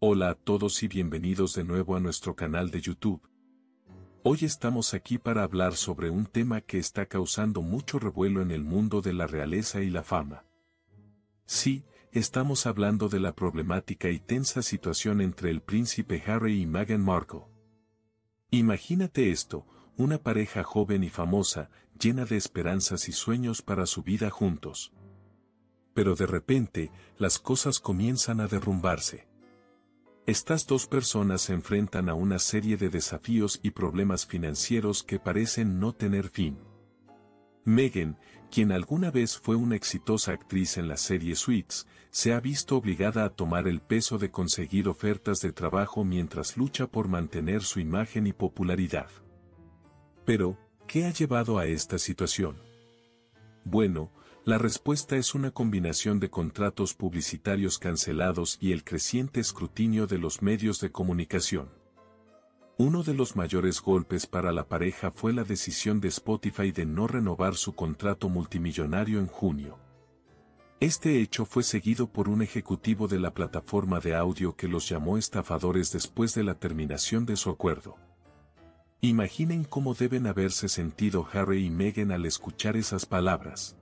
Hola a todos y bienvenidos de nuevo a nuestro canal de YouTube. Hoy estamos aquí para hablar sobre un tema que está causando mucho revuelo en el mundo de la realeza y la fama. Sí, estamos hablando de la problemática y tensa situación entre el príncipe Harry y Meghan Markle. Imagínate esto, una pareja joven y famosa, llena de esperanzas y sueños para su vida juntos. Pero de repente, las cosas comienzan a derrumbarse. Estas dos personas se enfrentan a una serie de desafíos y problemas financieros que parecen no tener fin. Megan, quien alguna vez fue una exitosa actriz en la serie Suits, se ha visto obligada a tomar el peso de conseguir ofertas de trabajo mientras lucha por mantener su imagen y popularidad. Pero, ¿qué ha llevado a esta situación? Bueno, la respuesta es una combinación de contratos publicitarios cancelados y el creciente escrutinio de los medios de comunicación. Uno de los mayores golpes para la pareja fue la decisión de Spotify de no renovar su contrato multimillonario en junio. Este hecho fue seguido por un ejecutivo de la plataforma de audio que los llamó estafadores después de la terminación de su acuerdo. Imaginen cómo deben haberse sentido Harry y Meghan al escuchar esas palabras.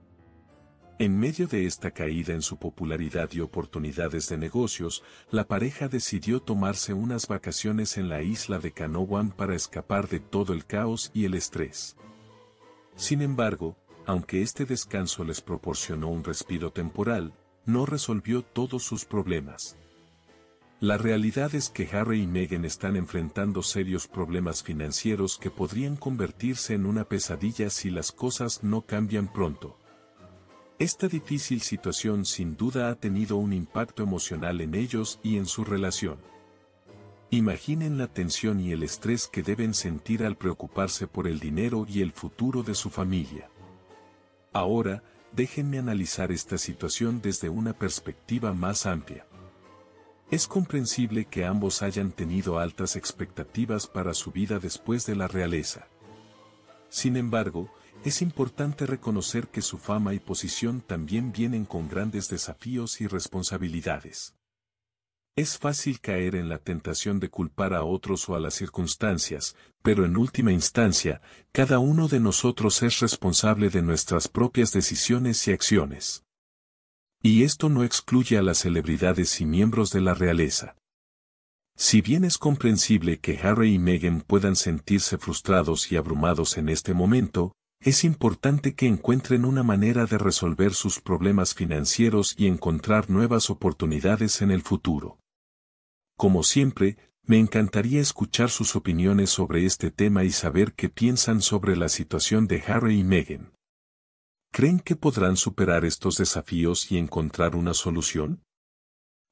En medio de esta caída en su popularidad y oportunidades de negocios, la pareja decidió tomarse unas vacaciones en la isla de Canowan para escapar de todo el caos y el estrés. Sin embargo, aunque este descanso les proporcionó un respiro temporal, no resolvió todos sus problemas. La realidad es que Harry y Meghan están enfrentando serios problemas financieros que podrían convertirse en una pesadilla si las cosas no cambian pronto. Esta difícil situación sin duda ha tenido un impacto emocional en ellos y en su relación. Imaginen la tensión y el estrés que deben sentir al preocuparse por el dinero y el futuro de su familia. Ahora, déjenme analizar esta situación desde una perspectiva más amplia. Es comprensible que ambos hayan tenido altas expectativas para su vida después de la realeza. Sin embargo, es importante reconocer que su fama y posición también vienen con grandes desafíos y responsabilidades. Es fácil caer en la tentación de culpar a otros o a las circunstancias, pero en última instancia, cada uno de nosotros es responsable de nuestras propias decisiones y acciones. Y esto no excluye a las celebridades y miembros de la realeza. Si bien es comprensible que Harry y Meghan puedan sentirse frustrados y abrumados en este momento, es importante que encuentren una manera de resolver sus problemas financieros y encontrar nuevas oportunidades en el futuro. Como siempre, me encantaría escuchar sus opiniones sobre este tema y saber qué piensan sobre la situación de Harry y Meghan. ¿Creen que podrán superar estos desafíos y encontrar una solución?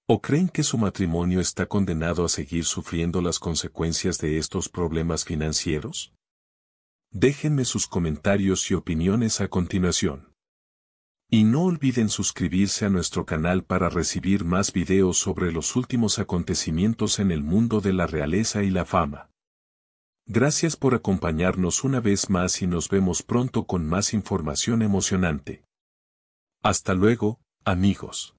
¿O creen que su matrimonio está condenado a seguir sufriendo las consecuencias de estos problemas financieros? Déjenme sus comentarios y opiniones a continuación. Y no olviden suscribirse a nuestro canal para recibir más videos sobre los últimos acontecimientos en el mundo de la realeza y la fama. Gracias por acompañarnos una vez más y nos vemos pronto con más información emocionante. Hasta luego, amigos.